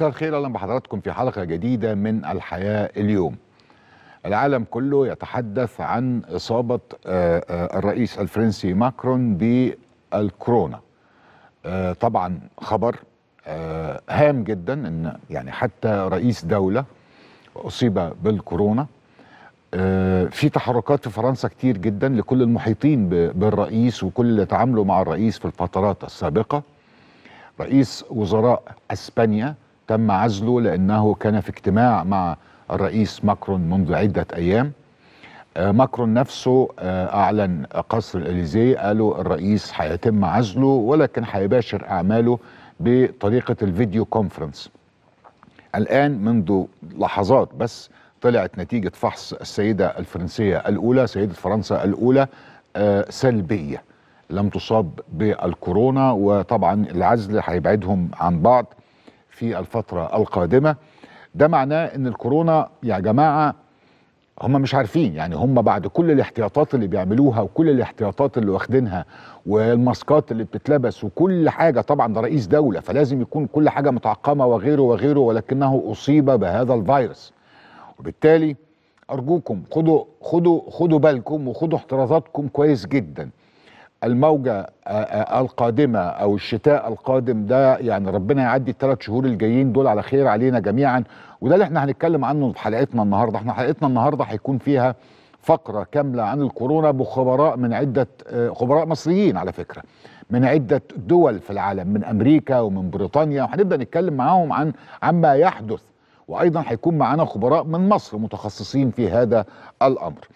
مساء الخير اهلا بحضراتكم في حلقه جديده من الحياه اليوم. العالم كله يتحدث عن اصابه آه، آه، الرئيس الفرنسي ماكرون بالكورونا. آه، طبعا خبر هام جدا ان يعني حتى رئيس دوله اصيب بالكورونا. في تحركات في فرنسا كتير جدا لكل المحيطين بالرئيس وكل اللي تعاملوا مع الرئيس في الفترات السابقه. رئيس وزراء اسبانيا تم عزله لأنه كان في اجتماع مع الرئيس ماكرون منذ عدة أيام آه، ماكرون نفسه آه، أعلن قصر الإليزيه قالوا الرئيس هيتم عزله ولكن هيباشر أعماله بطريقة الفيديو كونفرنس الآن منذ لحظات بس طلعت نتيجة فحص السيدة الفرنسية الأولى سيدة فرنسا الأولى آه، سلبية لم تصاب بالكورونا وطبعا العزل هيبعدهم عن بعض في الفترة القادمة ده معناه ان الكورونا يا جماعة هم مش عارفين يعني هم بعد كل الاحتياطات اللي بيعملوها وكل الاحتياطات اللي واخدينها والماسكات اللي بتتلبس وكل حاجة طبعا ده رئيس دولة فلازم يكون كل حاجة متعقمة وغيره وغيره ولكنه أصيب بهذا الفيروس وبالتالي أرجوكم خدوا خدوا خدوا بالكم وخدوا احترازاتكم كويس جدا الموجة آه، آه، القادمة أو الشتاء القادم ده يعني ربنا يعدي الثلاث شهور الجايين دول على خير علينا جميعا وده اللي احنا هنتكلم عنه في حلقتنا النهاردة احنا حلقتنا النهاردة هيكون فيها فقرة كاملة عن الكورونا بخبراء من عدة آه، خبراء مصريين على فكرة من عدة دول في العالم من أمريكا ومن بريطانيا وهنبدأ نتكلم معاهم عن عما يحدث وأيضا هيكون معانا خبراء من مصر متخصصين في هذا الأمر